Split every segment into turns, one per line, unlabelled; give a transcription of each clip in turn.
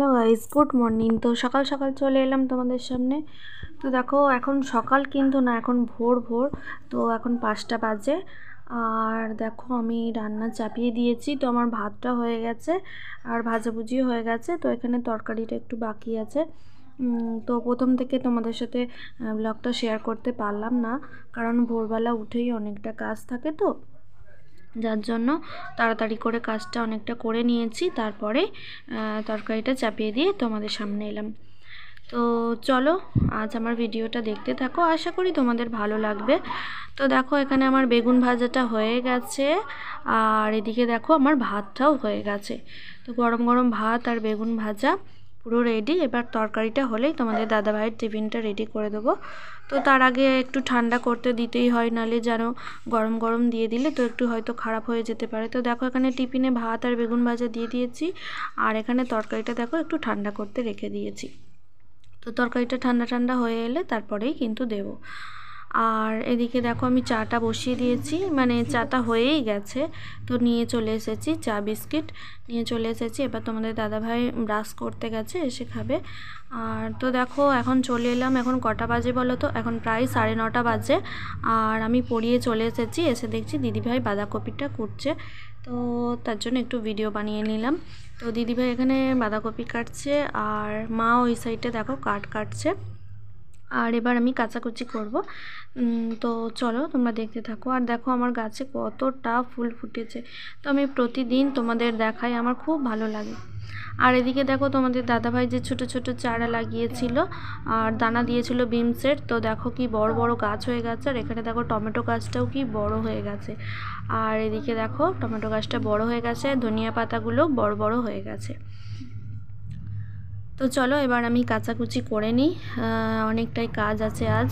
hello guys good morning তো সকাল সকাল চলে এলাম তোমাদের সামনে তো দেখো এখন সকাল কিন্তু না এখন ভোর ভোর তো এখন পাঁচটা বাজে আর দেখো আমি রান্না চাপিয়ে দিয়েছি তো আমার ভাতটা হয়ে গেছে আর ভাজাভুজিও হয়ে গেছে তো এখানে তরকারিটা একটু বাকি আছে তো প্রথম থেকে তোমাদের সাথে ব্লগটা শেয়ার করতে পারলাম না কারণ ভোরবেলা উঠেই অনেকটা কাজ থাকে তো যার জন্য তাড়াতাড়ি করে কাজটা অনেকটা করে নিয়েছি তারপরে তরকারিটা চাপিয়ে দিয়ে তোমাদের সামনে এলাম তো চলো আজ আমার ভিডিওটা দেখতে থাকো আশা করি তোমাদের ভালো লাগবে তো দেখো এখানে আমার বেগুন ভাজাটা হয়ে গেছে আর এদিকে দেখো আমার ভাতটাও হয়ে গেছে তো গরম গরম ভাত আর বেগুন ভাজা পুরো রেডি এবার তরকারিটা হলেই তোমাদের দাদাভাইয়ের টিফিনটা রেডি করে দেবো তো তার আগে একটু ঠান্ডা করতে দিতেই হয় নালে যেন গরম গরম দিয়ে দিলে তো একটু হয়তো খারাপ হয়ে যেতে পারে তো দেখো এখানে টিফিনে ভাত আর বেগুন ভাজা দিয়ে দিয়েছি আর এখানে তরকারিটা দেখো একটু ঠান্ডা করতে রেখে দিয়েছি তো তরকারিটা ঠান্ডা ঠান্ডা হয়ে এলে তারপরেই কিন্তু দেবো আর এদিকে দেখো আমি চাটা বসিয়ে দিয়েছি মানে চাটা হয়েই গেছে তো নিয়ে চলে এসেছি চা বিস্কিট নিয়ে চলে এসেছি এবার তোমাদের দাদাভাই ব্রাশ করতে গেছে এসে খাবে আর তো দেখো এখন চলে এলাম এখন কটা বাজে বলো তো এখন প্রায় সাড়ে নটা বাজে আর আমি পড়িয়ে চলে এসেছি এসে দেখছি দিদিভাই বাঁধাকপিটা কুটছে তো তার জন্য একটু ভিডিও বানিয়ে নিলাম তো দিদিভাই এখানে বাঁধাকপি কাটছে আর মা ওই সাইডে দেখো কাট কাটছে আর এবার আমি কাচাকুচি করব তো চলো তোমরা দেখতে থাকো আর দেখো আমার গাছে কতটা ফুল ফুটেছে তো আমি প্রতিদিন তোমাদের দেখাই আমার খুব ভালো লাগে আর এদিকে দেখো তোমাদের দাদাভাই যে ছোট ছোট চারা লাগিয়েছিল আর দানা দিয়েছিল বিমসের তো দেখো কি বড় বড় গাছ হয়ে গেছে আর এখানে দেখো টমেটো গাছটাও কি বড় হয়ে গেছে আর এদিকে দেখো টমেটো গাছটা বড় হয়ে গেছে ধনিয়া পাতাগুলো বড় বড় হয়ে গেছে তো চলো এবার আমি কাচাকুচি করে নিই অনেকটাই কাজ আছে আজ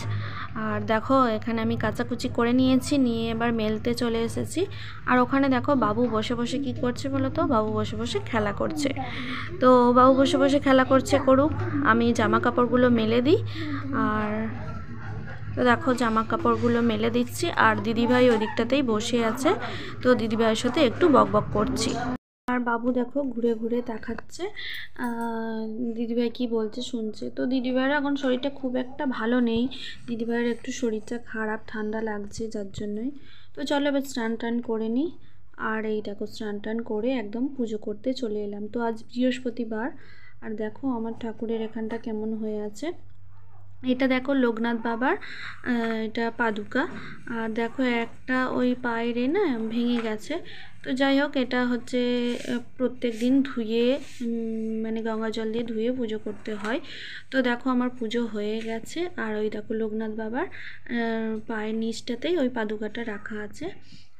আর দেখো এখানে আমি কাচাকুচি করে নিয়েছি নিয়ে এবার মেলতে চলে এসেছি আর ওখানে দেখো বাবু বসে বসে কি করছে বলো তো বাবু বসে বসে খেলা করছে তো বাবু বসে বসে খেলা করছে করুক আমি জামা কাপড়গুলো মেলে দিই আর তো দেখো জামা কাপড়গুলো মেলে দিচ্ছি আর দিদিভাই ওদিকটাতেই বসে আছে তো দিদিভাইয়ের সাথে একটু বকবক করছি আর বাবু দেখো ঘুরে ঘুরে দেখাচ্ছে দিদিভাই কি বলছে শুনছে তো দিদিভাইয়ের এখন শরীরটা খুব একটা ভালো নেই দিদিভাইয়ের একটু শরীরটা খারাপ ঠান্ডা লাগছে যার জন্যই তো চলো এবার স্নান টান করে নিই আর এই দেখো স্নান টান করে একদম পুজো করতে চলে এলাম তো আজ বৃহস্পতিবার আর দেখো আমার ঠাকুরের এখানটা কেমন হয়ে আছে এটা দেখো লোকনাথ বাবার এটা পাদুকা আর দেখো একটা ওই পায়ের না ভেঙে গেছে তো যাই হোক এটা হচ্ছে প্রত্যেক দিন ধুয়ে মানে গঙ্গা জল দিয়ে ধুয়ে পুজো করতে হয় তো দেখো আমার পুজো হয়ে গেছে আর ওই দেখো লোকনাথ বাবার পায়ের নিচটাতেই ওই পাদুকাটা রাখা আছে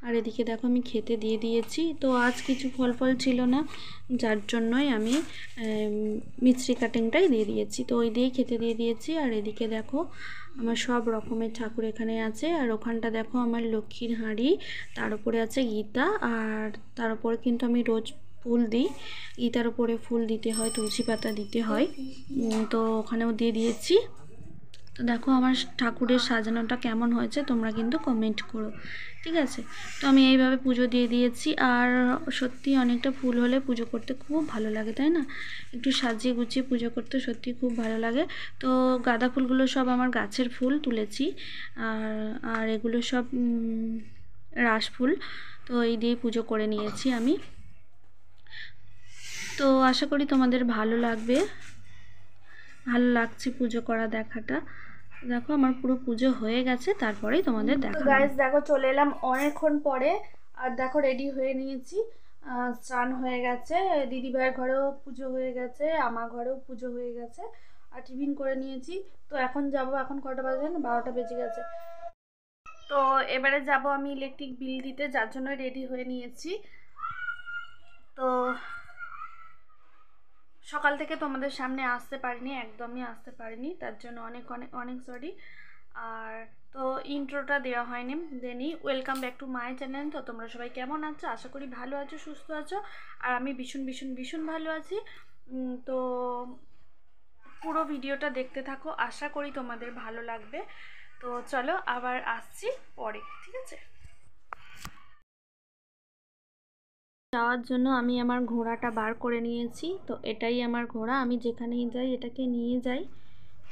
আর এদিকে দেখো আমি খেতে দিয়ে দিয়েছি তো আজ কিছু ফল ফল ছিল না যার জন্যই আমি মিছরি কাটিংটাই দিয়ে দিয়েছি তো ওই দিয়ে খেতে দিয়ে দিয়েছি আর এদিকে দেখো আমার সব রকমের ঠাকুর এখানে আছে আর ওখানটা দেখো আমার লক্ষ্মীর হাঁড়ি তার উপরে আছে গীতা আর তার উপরে কিন্তু আমি রোজ ফুল দিই গীতার উপরে ফুল দিতে হয় তুলসী পাতা দিতে হয় তো ওখানেও দিয়ে দিয়েছি তো দেখো আমার ঠাকুরের সাজানোটা কেমন হয়েছে তোমরা কিন্তু কমেন্ট করো ঠিক আছে তো আমি এইভাবে পুজো দিয়ে দিয়েছি আর সত্যি অনেকটা ফুল হলে পুজো করতে খুব ভালো লাগে তাই না একটু সাজিয়ে গুছিয়ে পুজো করতে সত্যি খুব ভালো লাগে তো গাঁদা ফুলগুলো সব আমার গাছের ফুল তুলেছি আর আর এগুলো সব রাস ফুল তো এই দিয়ে পুজো করে নিয়েছি আমি তো আশা করি তোমাদের ভালো লাগবে ভালো লাগছে পুজো করা দেখাটা দেখো আমার পুরো পুজো হয়ে গেছে তারপরেই তোমাদের দেখো গাইস দেখো চলে এলাম অনেকক্ষণ পরে আর দেখো রেডি হয়ে নিয়েছি স্নান হয়ে গেছে দিদিভাইয়ের ঘরেও পুজো হয়ে গেছে আমার ঘরেও পুজো হয়ে গেছে আর টিফিন করে নিয়েছি তো এখন যাব এখন কটা বাজে বারোটা বেজে গেছে তো এবারে যাব আমি ইলেকট্রিক বিল দিতে যার জন্য রেডি হয়ে নিয়েছি তো সকাল থেকে তোমাদের সামনে আসতে পারিনি একদমই আসতে পারিনি তার জন্য অনেক অনেক অনেক সরি আর তো ইন্ট্রোটা দেওয়া হয়নি দেনি welcome back to my channel তো তোমরা সবাই কেমন আছো আশা করি ভালো আছো সুস্থ আছো আর আমি ভীষণ ভীষণ ভীষণ ভালো আছি তো পুরো ভিডিওটা দেখতে থাকো আশা করি তোমাদের ভালো লাগবে তো চলো আবার আসছি পরে ঠিক আছে যাওয়ার জন্য আমি আমার ঘোড়াটা বার করে নিয়েছি তো এটাই আমার ঘোড়া আমি যেখানেই যাই এটাকে নিয়ে যাই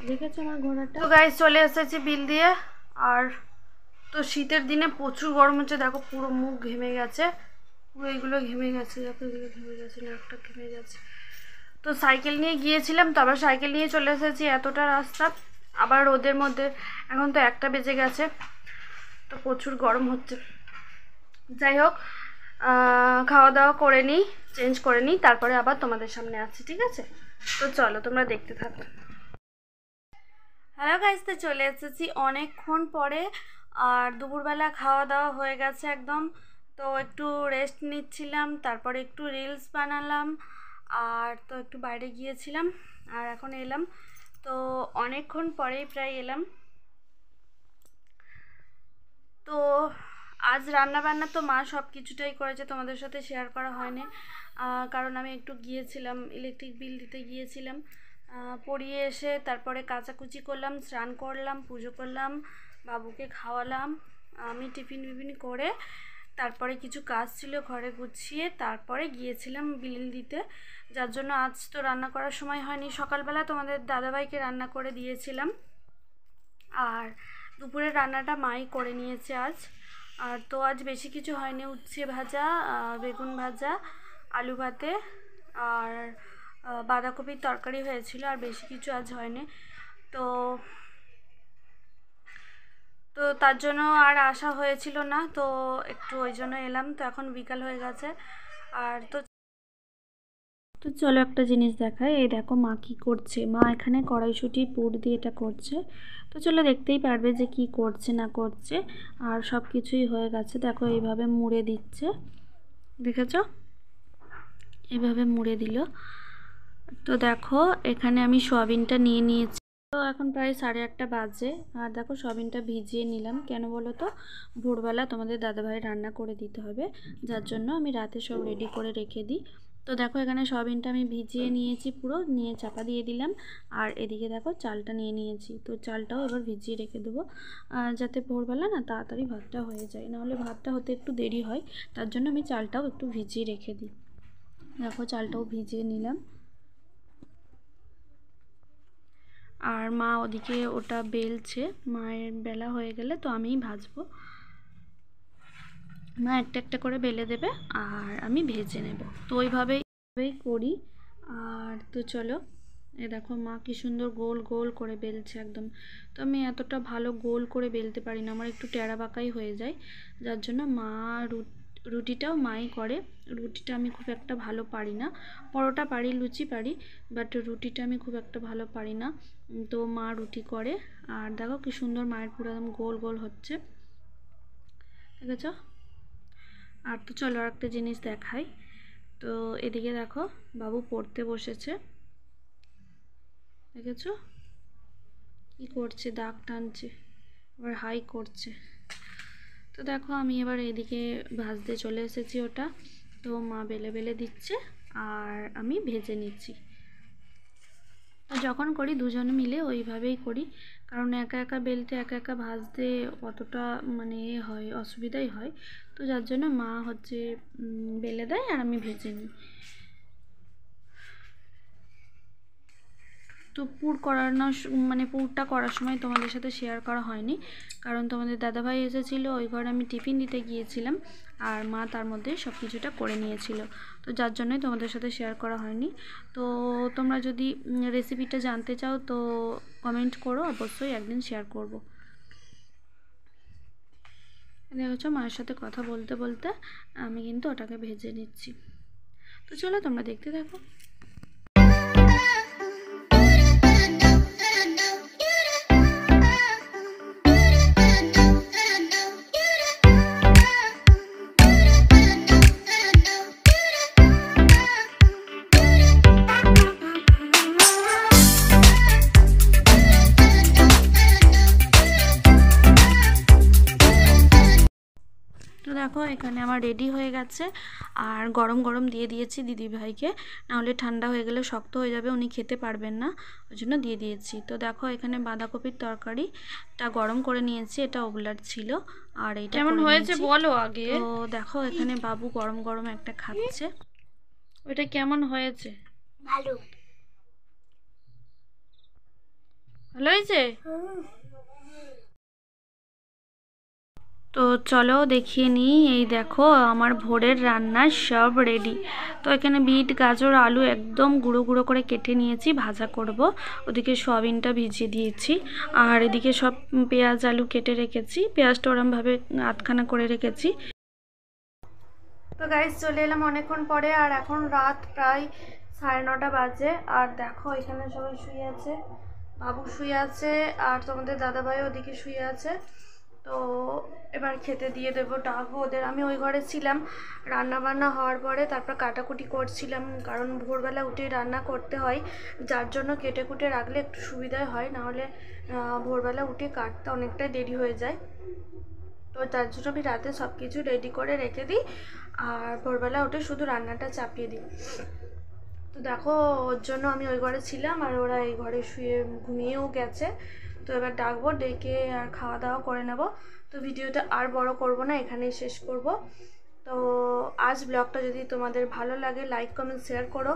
দেখেছো আমার ঘোড়াটা তো গাই চলে এসেছি বিল দিয়ে আর তো শীতের দিনে প্রচুর গরম হচ্ছে দেখো পুরো মুখ ঘেমে গেছে পুরো এগুলো ঘেমে গেছে দেখো এগুলো ঘেমে গেছে নাকটা ঘেমে গেছে তো সাইকেল নিয়ে গিয়েছিলাম তো আবার সাইকেল নিয়ে চলে এসেছি এতটা রাস্তা আবার রোদের মধ্যে এখন তো একটা বেজে গেছে তো প্রচুর গরম হচ্ছে যাই হোক খাওয়া দাওয়া করে নিই চেঞ্জ করে নিই তারপরে আবার তোমাদের সামনে আসছি ঠিক আছে তো চলো তোমরা দেখতে থাকো হ্যালো গাইজ তো চলে এসেছি অনেকক্ষণ পরে আর দুপুরবেলা খাওয়া দাওয়া হয়ে গেছে একদম তো একটু রেস্ট নিচ্ছিলাম তারপরে একটু রিলস বানালাম আর তো একটু বাইরে গিয়েছিলাম আর এখন এলাম তো অনেকক্ষণ পরেই প্রায় এলাম আজ রান্নাবান্না তো মা সব কিছুটাই করেছে তোমাদের সাথে শেয়ার করা হয়নি কারণ আমি একটু গিয়েছিলাম ইলেকট্রিক বিল দিতে গিয়েছিলাম পড়িয়ে এসে তারপরে কাচাকুচি করলাম স্নান করলাম পুজো করলাম বাবুকে খাওয়ালাম আমি টিফিন বিফিন করে তারপরে কিছু কাজ ছিল ঘরে গুছিয়ে তারপরে গিয়েছিলাম বিল দিতে যার জন্য আজ তো রান্না করার সময় হয়নি সকালবেলা তোমাদের দাদাভাইকে রান্না করে দিয়েছিলাম আর দুপুরের রান্নাটা মাই করে নিয়েছে আজ আর তো আজ বেশি কিছু হয়নি উচ্ছে ভাজা বেগুন ভাজা আলু ভাতে আর বাঁধাকপির তরকারি হয়েছিল আর বেশি কিছু আজ হয়নি তো তো তার জন্য আর আসা হয়েছিল না তো একটু ওই জন্য এলাম তো এখন বিকাল হয়ে গেছে আর তো তো চলো একটা জিনিস দেখায় এই দেখো মা কী করছে মা এখানে কড়াইশুটি পুর দিয়ে এটা করছে তো চলো দেখতেই পারবে যে কি করছে না করছে আর সব কিছুই হয়ে গেছে দেখো এইভাবে মুড়ে দিচ্ছে দেখেছ এভাবে মুড়ে দিল তো দেখো এখানে আমি সোয়াবিনটা নিয়ে নিয়েছি তো এখন প্রায় সাড়ে আটটা বাজে আর দেখো সবিনটা ভিজিয়ে নিলাম কেন বলো তো ভোরবেলা তোমাদের দাদাভাই রান্না করে দিতে হবে যার জন্য আমি রাতে সব রেডি করে রেখে দিই তো দেখো এখানে সয়াবিনটা আমি ভিজিয়ে নিয়েছি পুরো নিয়ে চাপা দিয়ে দিলাম আর এদিকে দেখো চালটা নিয়ে নিয়েছি তো চালটাও এবার ভিজিয়ে রেখে দেবো যাতে ভোরবেলা না তাড়াতাড়ি ভাতটা হয়ে যায় নাহলে ভাতটা হতে একটু দেরি হয় তার জন্য আমি চালটাও একটু ভিজিয়ে রেখে দিই দেখো চালটাও ভিজিয়ে নিলাম আর মা ওদিকে ওটা বেলছে মায়ের বেলা হয়ে গেলে তো আমিই ভাজবো মা একটা একটা করে বেলে দেবে আর আমি ভেজে নেব তো ওইভাবেই করি আর তো চলো এ দেখো মা কি সুন্দর গোল গোল করে বেলছে একদম তো আমি এতটা ভালো গোল করে বেলতে পারি না আমার একটু টেরা বাঁকাই হয়ে যায় যার জন্য মা রুটিটাও মাই করে রুটিটা আমি খুব একটা ভালো পারি না পরোটা পারি লুচি পারি বাট রুটিটা আমি খুব একটা ভালো পারি না তো মা রুটি করে আর দেখো কি সুন্দর মায়ের পুরো একদম গোল গোল হচ্ছে ঠিক আছে আর তো চলো একটা জিনিস দেখাই তো এদিকে দেখো বাবু পড়তে বসেছে দেখেছো কি করছে দাগ টানছে আবার হাই করছে তো দেখো আমি এবার এদিকে ভাজতে চলে এসেছি ওটা তো মা বেলে বেলে দিচ্ছে আর আমি ভেজে নিচ্ছি তো যখন করি দুজন মিলে ওইভাবেই করি কারণ একা একা বেলতে একা একা ভাজতে অতটা মানে হয় অসুবিধাই হয় তো যার জন্য মা হচ্ছে বেলে দেয় আর আমি ভেজে নিই তো পুর করানোর মানে পুরটা করার সময় তোমাদের সাথে শেয়ার করা হয়নি কারণ তোমাদের দাদাভাই এসেছিলো ওই ঘরে আমি টিফিন দিতে গিয়েছিলাম আর মা তার মধ্যে সব কিছুটা করে নিয়েছিল তো যার জন্যই তোমাদের সাথে শেয়ার করা হয়নি তো তোমরা যদি রেসিপিটা জানতে চাও তো কমেন্ট করো অবশ্যই একদিন শেয়ার করবো এখানে হচ্ছে মায়ের সাথে কথা বলতে বলতে আমি কিন্তু ওটাকে ভেজে নিচ্ছি তো চলো তোমরা দেখতে থাকো দেখো এখানে আমার রেডি হয়ে গেছে আর গরম গরম দিয়ে দিয়েছি দিদিভাইকে নাহলে ঠান্ডা হয়ে গেলে শক্ত হয়ে যাবে উনি খেতে পারবেন না ওই জন্য দিয়ে দিয়েছি তো দেখো এখানে বাঁধাকপির তরকারিটা গরম করে নিয়েছি এটা ওগুলার ছিল আর এটা কেমন হয়েছে বলো আগে তো দেখো এখানে বাবু গরম গরম একটা খাচ্ছে ওটা কেমন হয়েছে ভালো ভালো হয়েছে তো চলো দেখিয়ে নিই এই দেখো আমার ভোরের রান্না সব রেডি তো এখানে বিট গাজর আলু একদম গুঁড়ো গুঁড়ো করে কেটে নিয়েছি ভাজা করব ওদিকে সয়াবিনটা ভিজিয়ে দিয়েছি আর এদিকে সব পেঁয়াজ আলু কেটে রেখেছি পেঁয়াজটা ওরমভাবে আধখানা করে রেখেছি তো গাইজ চলে এলাম অনেকক্ষণ পরে আর এখন রাত প্রায় সাড়ে নটা বাজে আর দেখো এখানে সবাই শুয়ে আছে বাবু শুয়ে আছে আর তোমাদের দাদাভাই ওদিকে শুয়ে আছে তো এবার খেতে দিয়ে দেবো ডাকবো ওদের আমি ওই ঘরে ছিলাম রান্না বান্না হওয়ার পরে তারপর কাটাকুটি করছিলাম কারণ ভোরবেলা উঠে রান্না করতে হয় যার জন্য কেটে কুটে রাখলে একটু সুবিধাই হয় নাহলে ভোরবেলা উঠে কাটতে অনেকটাই দেরি হয়ে যায় তো তার জন্য আমি রাতে সব কিছু রেডি করে রেখে দিই আর ভোরবেলা উঠে শুধু রান্নাটা চাপিয়ে দিই তো দেখো ওর জন্য আমি ওই ঘরে ছিলাম আর ওরা এই ঘরে শুয়ে ঘুমিয়েও গেছে তো এবার ডাকবো ডেকে আর খাওয়া দাওয়া করে নেব তো ভিডিওটা আর বড় করব না এখানেই শেষ করব তো আজ ব্লগটা যদি তোমাদের ভালো লাগে লাইক কমেন্ট শেয়ার করো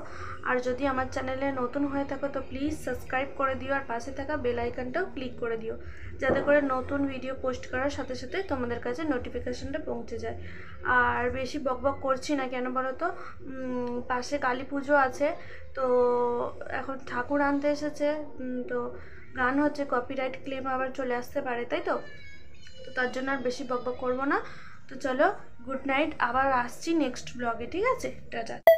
আর যদি আমার চ্যানেলে নতুন হয়ে থাকো তো প্লিজ সাবস্ক্রাইব করে দিও আর পাশে থাকা বেল আইকনটাও ক্লিক করে দিও যাতে করে নতুন ভিডিও পোস্ট করার সাথে সাথে তোমাদের কাছে নোটিফিকেশানটা পৌঁছে যায় আর বেশি বকবক করছি না কেন বলো তো পাশে কালী পুজো আছে তো এখন ঠাকুর আনতে এসেছে তো গান হচ্ছে কপিরাইট ক্লেম আবার চলে আসতে পারে তাই তো তো তার জন্য আর বেশি বকবক করবো না তো চলো গুড নাইট আবার আসছি নেক্সট ব্লগে ঠিক আছে টাটা